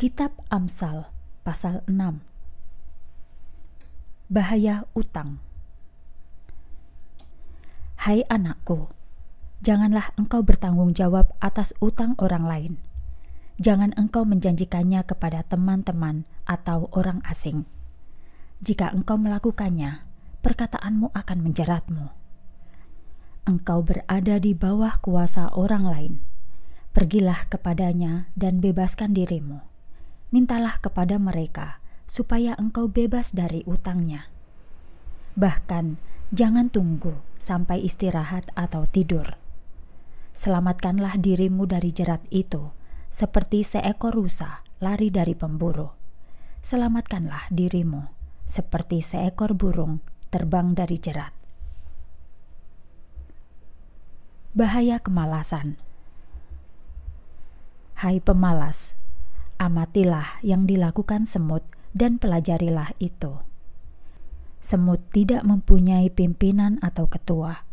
Kitab Amsal pasal 6 Bahaya utang Hai anakku, janganlah engkau bertanggung jawab atas utang orang lain. Jangan engkau menjanjikannya kepada teman-teman atau orang asing. Jika engkau melakukannya, perkataanmu akan menjeratmu. Engkau berada di bawah kuasa orang lain. Pergilah kepadanya dan bebaskan dirimu mintalah kepada mereka supaya engkau bebas dari utangnya. Bahkan, jangan tunggu sampai istirahat atau tidur. Selamatkanlah dirimu dari jerat itu, seperti seekor rusa lari dari pemburu. Selamatkanlah dirimu, seperti seekor burung terbang dari jerat. Bahaya kemalasan. Hai pemalas, amatilah yang dilakukan semut dan pelajarilah itu. Semut tidak mempunyai pimpinan atau ketua,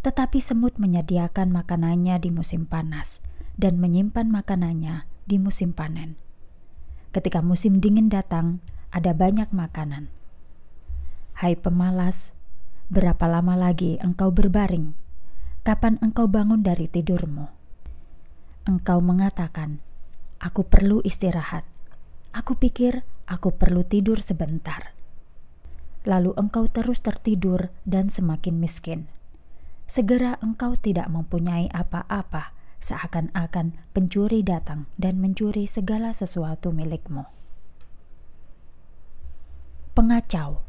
tetapi semut menyediakan makanannya di musim panas dan menyimpan makanannya di musim panen. Ketika musim dingin datang, ada banyak makanan. Hai pemalas, berapa lama lagi engkau berbaring? Kapan engkau bangun dari tidurmu? Engkau mengatakan, Aku perlu istirahat. Aku pikir aku perlu tidur sebentar. Lalu engkau terus tertidur dan semakin miskin. Segera engkau tidak mempunyai apa-apa, seakan-akan pencuri datang dan mencuri segala sesuatu milikmu. Pengacau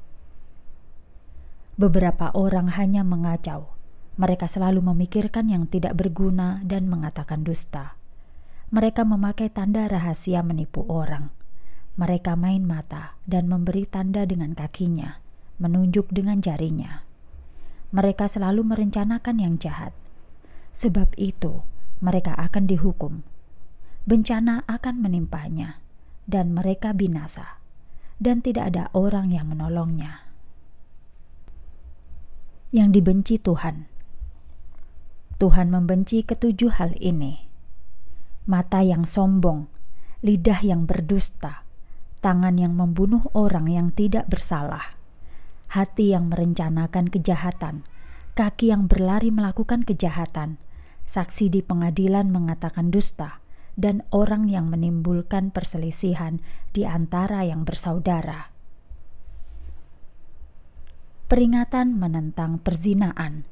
Beberapa orang hanya mengacau. Mereka selalu memikirkan yang tidak berguna dan mengatakan dusta mereka memakai tanda rahasia menipu orang. Mereka main mata dan memberi tanda dengan kakinya, menunjuk dengan jarinya. Mereka selalu merencanakan yang jahat. Sebab itu, mereka akan dihukum. Bencana akan menimpanya, dan mereka binasa, dan tidak ada orang yang menolongnya. Yang dibenci Tuhan, Tuhan membenci ketujuh hal ini mata yang sombong, lidah yang berdusta, tangan yang membunuh orang yang tidak bersalah, hati yang merencanakan kejahatan, kaki yang berlari melakukan kejahatan, saksi di pengadilan mengatakan dusta, dan orang yang menimbulkan perselisihan di antara yang bersaudara. Peringatan menentang perzinaan.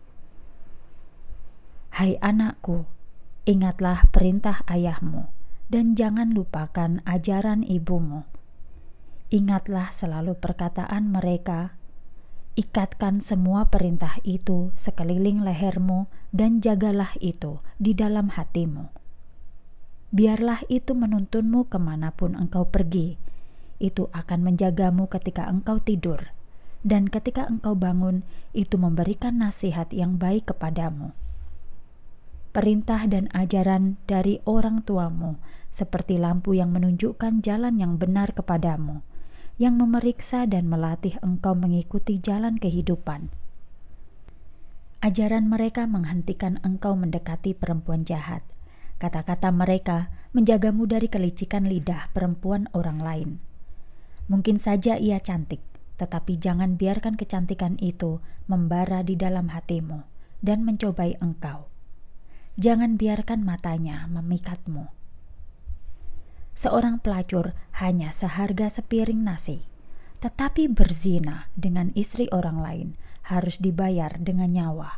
Hai anakku, ingatlah perintah ayahmu, dan jangan lupakan ajaran ibumu. Ingatlah selalu perkataan mereka, ikatkan semua perintah itu sekeliling lehermu, dan jagalah itu di dalam hatimu. Biarlah itu menuntunmu kemanapun engkau pergi. Itu akan menjagamu ketika engkau tidur, dan ketika engkau bangun, itu memberikan nasihat yang baik kepadamu perintah dan ajaran dari orang tuamu, seperti lampu yang menunjukkan jalan yang benar kepadamu, yang memeriksa dan melatih engkau mengikuti jalan kehidupan. Ajaran mereka menghentikan engkau mendekati perempuan jahat. Kata-kata mereka menjagamu dari kelicikan lidah perempuan orang lain. Mungkin saja ia cantik, tetapi jangan biarkan kecantikan itu membara di dalam hatimu dan mencobai engkau jangan biarkan matanya memikatmu. Seorang pelacur hanya seharga sepiring nasi, tetapi berzina dengan istri orang lain harus dibayar dengan nyawa.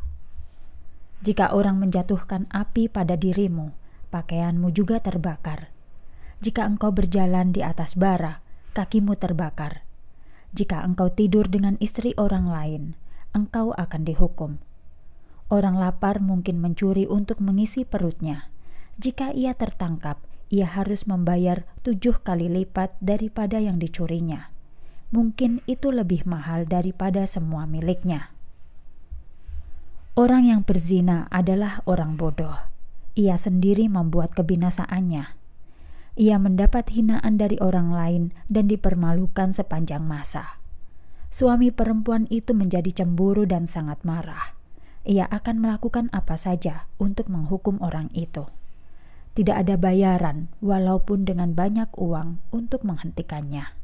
Jika orang menjatuhkan api pada dirimu, pakaianmu juga terbakar. Jika engkau berjalan di atas bara, kakimu terbakar. Jika engkau tidur dengan istri orang lain, engkau akan dihukum Orang lapar mungkin mencuri untuk mengisi perutnya. Jika ia tertangkap, ia harus membayar tujuh kali lipat daripada yang dicurinya. Mungkin itu lebih mahal daripada semua miliknya. Orang yang berzina adalah orang bodoh. Ia sendiri membuat kebinasaannya. Ia mendapat hinaan dari orang lain dan dipermalukan sepanjang masa. Suami perempuan itu menjadi cemburu dan sangat marah ia akan melakukan apa saja untuk menghukum orang itu. Tidak ada bayaran, walaupun dengan banyak uang, untuk menghentikannya.